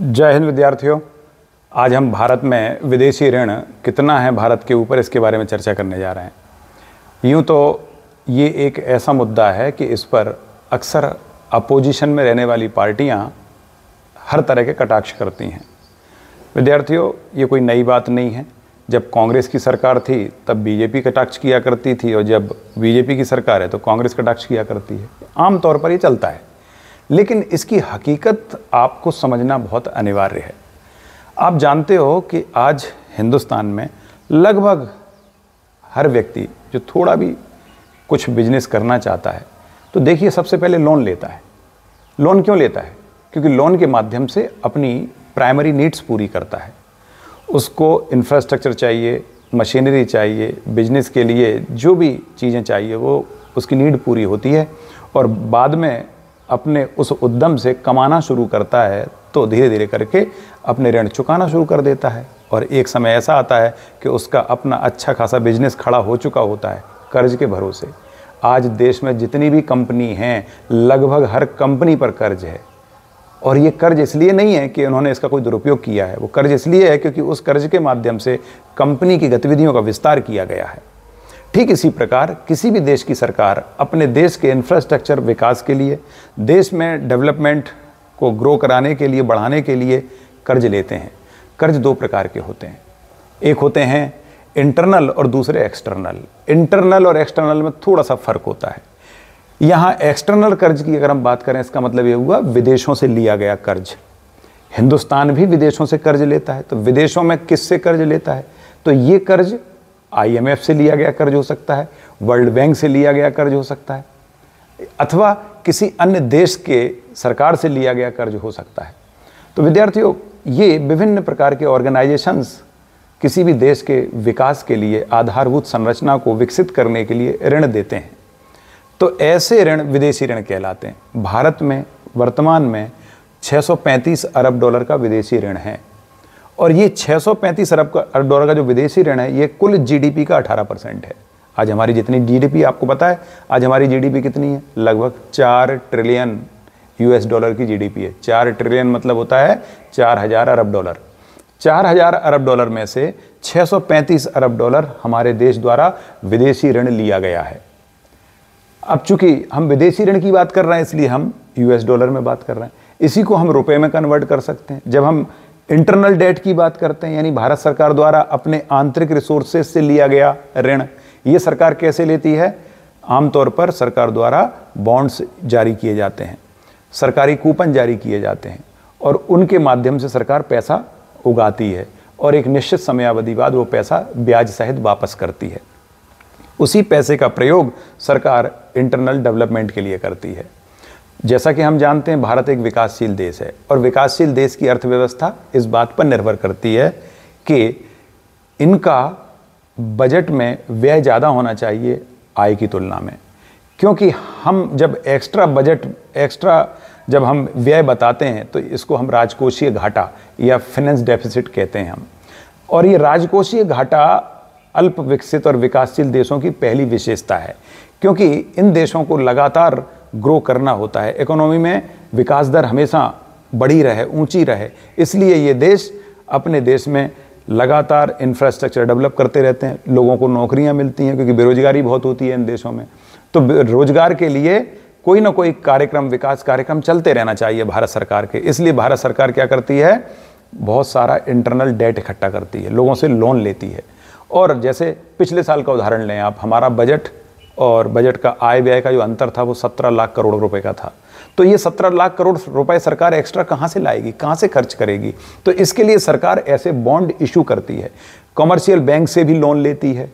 जय हिंद विद्यार्थियों आज हम भारत में विदेशी ऋण कितना है भारत के ऊपर इसके बारे में चर्चा करने जा रहे हैं यूँ तो ये एक ऐसा मुद्दा है कि इस पर अक्सर अपोजिशन में रहने वाली पार्टियाँ हर तरह के कटाक्ष करती हैं विद्यार्थियों ये कोई नई बात नहीं है जब कांग्रेस की सरकार थी तब बीजेपी कटाक्ष किया करती थी और जब बीजेपी की सरकार है तो कांग्रेस कटाक्ष किया करती है आमतौर पर ये चलता है लेकिन इसकी हकीकत आपको समझना बहुत अनिवार्य है आप जानते हो कि आज हिंदुस्तान में लगभग हर व्यक्ति जो थोड़ा भी कुछ बिजनेस करना चाहता है तो देखिए सबसे पहले लोन लेता है लोन क्यों लेता है क्योंकि लोन के माध्यम से अपनी प्राइमरी नीड्स पूरी करता है उसको इंफ्रास्ट्रक्चर चाहिए मशीनरी चाहिए बिजनेस के लिए जो भी चीज़ें चाहिए वो उसकी नीड पूरी होती है और बाद में अपने उस उद्यम से कमाना शुरू करता है तो धीरे धीरे करके अपने ऋण चुकाना शुरू कर देता है और एक समय ऐसा आता है कि उसका अपना अच्छा खासा बिजनेस खड़ा हो चुका होता है कर्ज के भरोसे आज देश में जितनी भी कंपनी हैं लगभग हर कंपनी पर कर्ज है और ये कर्ज इसलिए नहीं है कि उन्होंने इसका कोई दुरुपयोग किया है वो कर्ज इसलिए है क्योंकि उस कर्ज के माध्यम से कंपनी की गतिविधियों का विस्तार किया गया है ठीक इसी प्रकार किसी भी देश की सरकार अपने देश के इंफ्रास्ट्रक्चर विकास के लिए देश में डेवलपमेंट को ग्रो कराने के लिए बढ़ाने के लिए कर्ज लेते हैं कर्ज दो प्रकार के होते हैं एक होते हैं इंटरनल और दूसरे एक्सटर्नल इंटरनल और एक्सटर्नल में थोड़ा सा फर्क होता है यहाँ एक्सटर्नल कर्ज की अगर हम बात करें इसका मतलब ये हुआ विदेशों से लिया गया कर्ज हिंदुस्तान भी विदेशों से कर्ज लेता है तो विदेशों में किससे कर्ज लेता है तो ये कर्ज आईएमएफ से लिया गया कर्ज हो सकता है वर्ल्ड बैंक से लिया गया कर्ज हो सकता है अथवा किसी अन्य देश के सरकार से लिया गया कर्ज हो सकता है तो विद्यार्थियों ये विभिन्न प्रकार के ऑर्गेनाइजेशंस किसी भी देश के विकास के लिए आधारभूत संरचना को विकसित करने के लिए ऋण देते हैं तो ऐसे ऋण विदेशी ऋण कहलाते हैं भारत में वर्तमान में 635 अरब डॉलर का विदेशी ऋण है और ये 635 अरब का अरब डॉलर का जो विदेशी ऋण है ये कुल जीडीपी का 18 परसेंट है आज हमारी जितनी जीडीपी आपको पता है आज हमारी जीडीपी कितनी है लगभग चार ट्रिलियन यूएस डॉलर की जीडीपी है चार ट्रिलियन मतलब होता है चार हजार अरब डॉलर चार हजार अरब डॉलर में से छः अरब डॉलर हमारे देश द्वारा विदेशी ऋण लिया गया है अब चूंकि हम विदेशी ऋण की बात कर रहे हैं इसलिए हम यूएस डॉलर में बात कर रहे हैं इसी को हम रुपए में कन्वर्ट कर सकते हैं जब हम इंटरनल डेट की बात करते हैं यानी भारत सरकार द्वारा अपने आंतरिक रिसोर्सेज से लिया गया ऋण ये सरकार कैसे लेती है आमतौर पर सरकार द्वारा बॉन्ड्स जारी किए जाते हैं सरकारी कूपन जारी किए जाते हैं और उनके माध्यम से सरकार पैसा उगाती है और एक निश्चित समयावधि बाद वो पैसा ब्याज सहित वापस करती है उसी पैसे का प्रयोग सरकार इंटरनल डेवलपमेंट के लिए करती है जैसा कि हम जानते हैं भारत एक विकासशील देश है और विकासशील देश की अर्थव्यवस्था इस बात पर निर्भर करती है कि इनका बजट में व्यय ज़्यादा होना चाहिए आय की तुलना में क्योंकि हम जब एक्स्ट्रा बजट एक्स्ट्रा जब हम व्यय बताते हैं तो इसको हम राजकोषीय घाटा या फिनेंस डेफिसिट कहते हैं हम और ये राजकोषीय घाटा अल्प विकसित और विकासशील देशों की पहली विशेषता है क्योंकि इन देशों को लगातार ग्रो करना होता है इकोनॉमी में विकास दर हमेशा बढ़ी रहे ऊंची रहे इसलिए ये देश अपने देश में लगातार इंफ्रास्ट्रक्चर डेवलप करते रहते हैं लोगों को नौकरियां मिलती हैं क्योंकि बेरोजगारी बहुत होती है इन देशों में तो रोजगार के लिए कोई ना कोई कार्यक्रम विकास कार्यक्रम चलते रहना चाहिए भारत सरकार के इसलिए भारत सरकार क्या करती है बहुत सारा इंटरनल डेट इकट्ठा करती है लोगों से लोन लेती है और जैसे पिछले साल का उदाहरण लें आप हमारा बजट और बजट का आय व्यय का जो अंतर था वो सत्रह लाख करोड़ रुपए का था तो ये सत्रह लाख करोड़ रुपए सरकार एक्स्ट्रा कहाँ से लाएगी कहाँ से खर्च करेगी तो इसके लिए सरकार ऐसे बॉन्ड इशू करती है कॉमर्शियल बैंक से भी लोन लेती है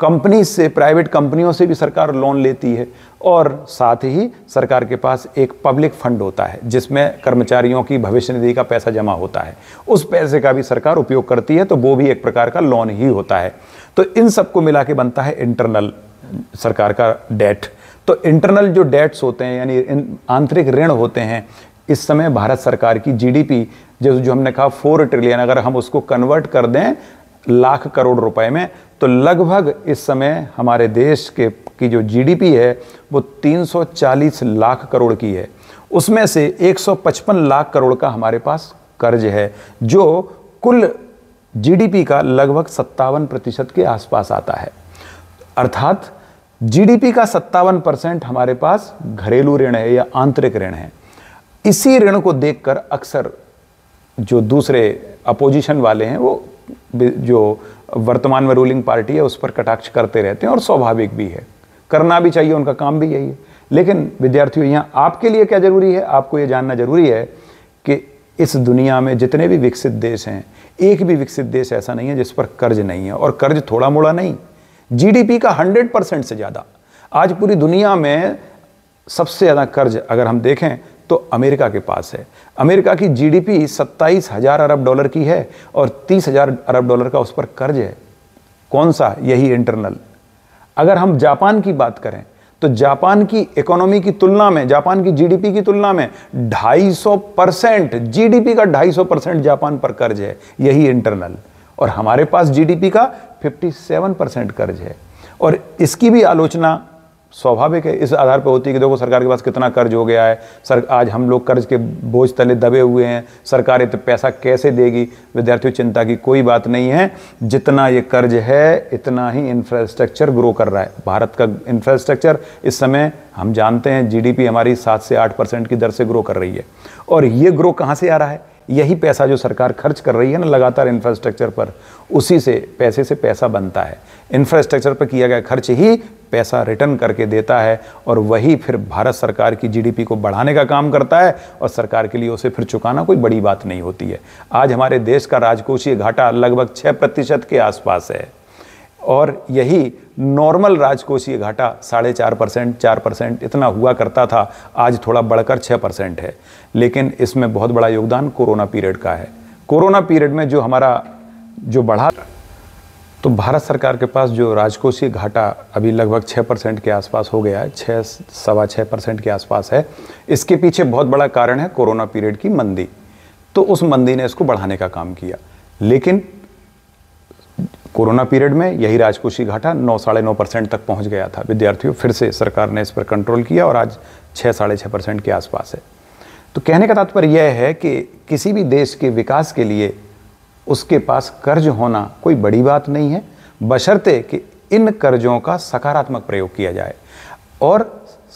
कंपनी से प्राइवेट कंपनियों से भी सरकार लोन लेती है और साथ ही सरकार के पास एक पब्लिक फंड होता है जिसमें कर्मचारियों की भविष्य निधि का पैसा जमा होता है उस पैसे का भी सरकार उपयोग करती है तो वो भी एक प्रकार का लोन ही होता है तो इन सबको मिला के बनता है इंटरनल सरकार का डेट तो इंटरनल जो डेट्स होते हैं यानी आंतरिक ऋण होते हैं इस समय भारत सरकार की जीडीपी जो जो हमने कहा फोर ट्रिलियन अगर हम उसको कन्वर्ट कर दें लाख करोड़ रुपए में तो लगभग इस समय हमारे देश के की जो जीडीपी है वो 340 लाख करोड़ की है उसमें से 155 लाख करोड़ का हमारे पास कर्ज है जो कुल जीडीपी का लगभग सत्तावन प्रतिशत के आसपास आता है अर्थात जीडीपी का सत्तावन परसेंट हमारे पास घरेलू ऋण है या आंतरिक ऋण है इसी ऋण को देखकर अक्सर जो दूसरे अपोजिशन वाले हैं वो जो वर्तमान में रूलिंग पार्टी है उस पर कटाक्ष करते रहते हैं और स्वाभाविक भी है करना भी चाहिए उनका काम भी यही है लेकिन विद्यार्थियों यहाँ आपके लिए क्या जरूरी है आपको ये जानना जरूरी है कि इस दुनिया में जितने भी विकसित देश हैं एक भी विकसित देश ऐसा नहीं है जिस पर कर्ज नहीं है और कर्ज थोड़ा मोड़ा नहीं जीडीपी का 100 परसेंट से ज़्यादा आज पूरी दुनिया में सबसे ज़्यादा कर्ज अगर हम देखें तो अमेरिका के पास है अमेरिका की जीडीपी सत्ताईस हज़ार अरब डॉलर की है और तीस हज़ार अरब डॉलर का उस पर कर्ज है कौन सा यही इंटरनल अगर हम जापान की बात करें तो जापान की इकोनॉमी की तुलना में जापान की जीडीपी की तुलना में 250 परसेंट जीडीपी का 250 परसेंट जापान पर कर्ज है यही इंटरनल और हमारे पास जीडीपी का 57 परसेंट कर्ज है और इसकी भी आलोचना स्वाभाविक है इस आधार पर होती है कि देखो सरकार के पास कितना कर्ज हो गया है सर आज हम लोग कर्ज के बोझ तले दबे हुए हैं सरकार इतना पैसा कैसे देगी विद्यार्थियों चिंता की कोई बात नहीं है जितना ये कर्ज है इतना ही इंफ्रास्ट्रक्चर ग्रो कर रहा है भारत का इंफ्रास्ट्रक्चर इस समय हम जानते हैं जी हमारी सात से आठ परसेंट की दर से ग्रो कर रही है और ये ग्रो कहाँ से आ रहा है यही पैसा जो सरकार खर्च कर रही है ना लगातार इंफ्रास्ट्रक्चर पर उसी से पैसे से पैसा बनता है इंफ्रास्ट्रक्चर पर किया गया खर्च ही पैसा रिटर्न करके देता है और वही फिर भारत सरकार की जीडीपी को बढ़ाने का काम करता है और सरकार के लिए उसे फिर चुकाना कोई बड़ी बात नहीं होती है आज हमारे देश का राजकोषीय घाटा लगभग छः प्रतिशत के आसपास है और यही नॉर्मल राजकोषीय घाटा साढ़े चार परसेंट चार परसेंट इतना हुआ करता था आज थोड़ा बढ़कर छः परसेंट है लेकिन इसमें बहुत बड़ा योगदान कोरोना पीरियड का है कोरोना पीरियड में जो हमारा जो बढ़ा तो भारत सरकार के पास जो राजकोषीय घाटा अभी लगभग छः परसेंट के आसपास हो गया है छः सवा छः परसेंट के आसपास है इसके पीछे बहुत बड़ा कारण है कोरोना पीरियड की मंदी तो उस मंदी ने इसको बढ़ाने का काम किया लेकिन कोरोना पीरियड में यही राजकोषीय घाटा नौ साढ़े नौ परसेंट तक पहुंच गया था विद्यार्थियों फिर से सरकार ने इस पर कंट्रोल किया और आज छः साढ़े छः परसेंट के आसपास है तो कहने का तात्पर्य यह है कि किसी भी देश के विकास के लिए उसके पास कर्ज होना कोई बड़ी बात नहीं है बशर्ते कि इन कर्जों का सकारात्मक प्रयोग किया जाए और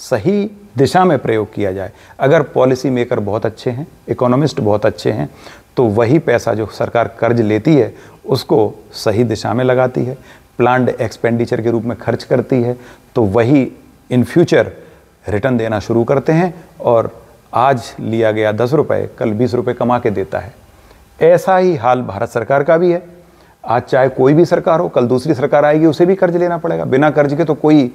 सही दिशा में प्रयोग किया जाए अगर पॉलिसी मेकर बहुत अच्छे हैं इकोनॉमिस्ट बहुत अच्छे हैं तो वही पैसा जो सरकार कर्ज लेती है उसको सही दिशा में लगाती है प्लान्ड एक्सपेंडिचर के रूप में खर्च करती है तो वही इन फ्यूचर रिटर्न देना शुरू करते हैं और आज लिया गया दस रुपये कल बीस रुपये कमा के देता है ऐसा ही हाल भारत सरकार का भी है आज चाहे कोई भी सरकार हो कल दूसरी सरकार आएगी उसे भी कर्ज लेना पड़ेगा बिना कर्ज के तो कोई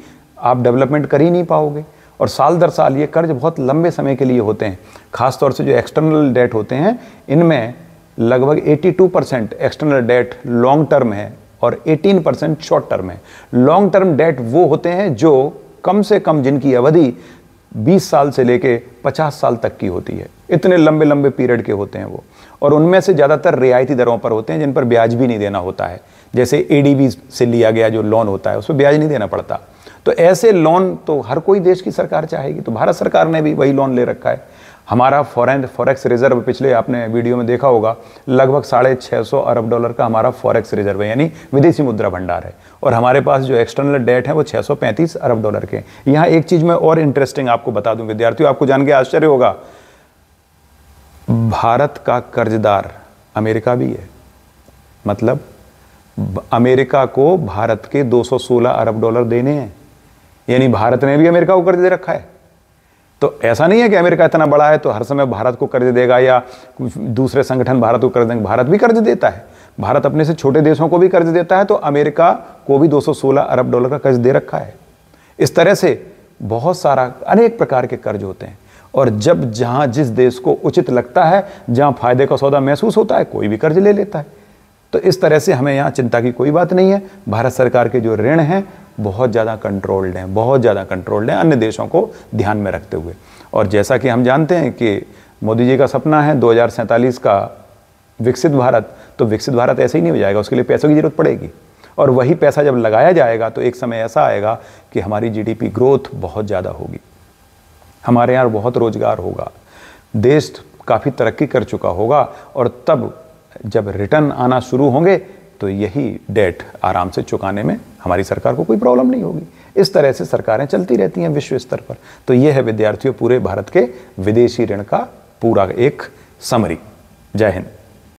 आप डेवलपमेंट कर ही नहीं पाओगे और साल दर साल ये कर्ज बहुत लंबे समय के लिए होते हैं खासतौर से जो एक्सटर्नल डेट होते हैं इनमें लगभग 82 percent external debt long term है और 18 परसेंट शॉर्ट टर्म है लॉन्ग टर्म डेट वो होते हैं जो कम से कम जिनकी अवधि 20 साल से लेके 50 साल तक की होती है इतने लंबे लंबे पीरियड के होते हैं वो और उनमें से ज़्यादातर रियायती दरों पर होते हैं जिन पर ब्याज भी नहीं देना होता है जैसे ए से लिया गया जो लोन होता है उस पर ब्याज नहीं देना पड़ता तो ऐसे लोन तो हर कोई देश की सरकार चाहेगी तो भारत सरकार ने भी वही लोन ले रखा है हमारा फॉरेन फॉरेक्स रिजर्व पिछले आपने वीडियो में देखा होगा लगभग साढ़े छः सौ अरब डॉलर का हमारा फॉरेक्स रिजर्व है यानी विदेशी मुद्रा भंडार है और हमारे पास जो एक्सटर्नल डेट है वो सौ पैंतीस अरब डॉलर के यहाँ एक चीज़ मैं और इंटरेस्टिंग आपको बता दूं विद्यार्थियों आपको जान के आश्चर्य होगा भारत का कर्जदार अमेरिका भी है मतलब अमेरिका को भारत के 216 अरब डॉलर देने हैं यानी भारत ने भी अमेरिका को कर्ज दे रखा है तो ऐसा नहीं है कि अमेरिका इतना बड़ा है तो हर समय भारत को कर्ज देगा या दूसरे संगठन भारत को कर्ज देंगे भारत भी कर्ज देता है भारत अपने से छोटे देशों को भी कर्ज देता है तो अमेरिका को भी 216 अरब डॉलर का कर्ज दे रखा है इस तरह से बहुत सारा अनेक प्रकार के कर्ज होते हैं और जब जहाँ जिस देश को उचित लगता है जहाँ फायदे का सौदा महसूस होता है कोई भी कर्ज ले लेता है तो इस तरह से हमें यहाँ चिंता की कोई बात नहीं है भारत सरकार के जो ऋण हैं बहुत ज़्यादा कंट्रोल्ड हैं बहुत ज़्यादा कंट्रोल्ड हैं अन्य देशों को ध्यान में रखते हुए और जैसा कि हम जानते हैं कि मोदी जी का सपना है दो का विकसित भारत तो विकसित भारत ऐसे ही नहीं हो जाएगा उसके लिए पैसों की ज़रूरत पड़ेगी और वही पैसा जब लगाया जाएगा तो एक समय ऐसा आएगा कि हमारी जीडीपी ग्रोथ बहुत ज़्यादा होगी हमारे यहाँ बहुत रोज़गार होगा देश काफ़ी तरक्की कर चुका होगा और तब जब रिटर्न आना शुरू होंगे तो यही डेट आराम से चुकाने में हमारी सरकार को कोई प्रॉब्लम नहीं होगी इस तरह से सरकारें चलती रहती हैं विश्व स्तर पर तो यह है विद्यार्थियों पूरे भारत के विदेशी ऋण का पूरा एक समरी जय हिंद